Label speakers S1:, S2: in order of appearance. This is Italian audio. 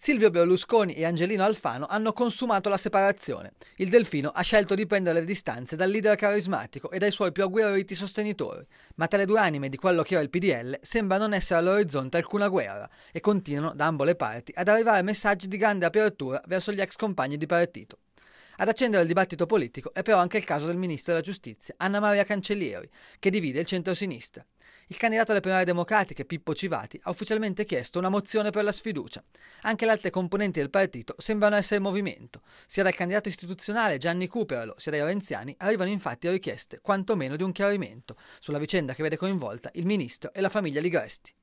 S1: Silvio Berlusconi e Angelino Alfano hanno consumato la separazione. Il Delfino ha scelto di prendere le distanze dal leader carismatico e dai suoi più agguerriti sostenitori, ma tra le due anime di quello che era il PDL sembra non essere all'orizzonte alcuna guerra e continuano da ambo le parti ad arrivare messaggi di grande apertura verso gli ex compagni di partito. Ad accendere il dibattito politico è però anche il caso del ministro della Giustizia, Anna Maria Cancellieri, che divide il centro-sinistra. Il candidato alle primarie democratiche, Pippo Civati, ha ufficialmente chiesto una mozione per la sfiducia. Anche le altre componenti del partito sembrano essere in movimento. Sia dal candidato istituzionale Gianni Cuperlo, sia dai Renziani arrivano infatti richieste quantomeno di un chiarimento sulla vicenda che vede coinvolta il ministro e la famiglia Ligresti.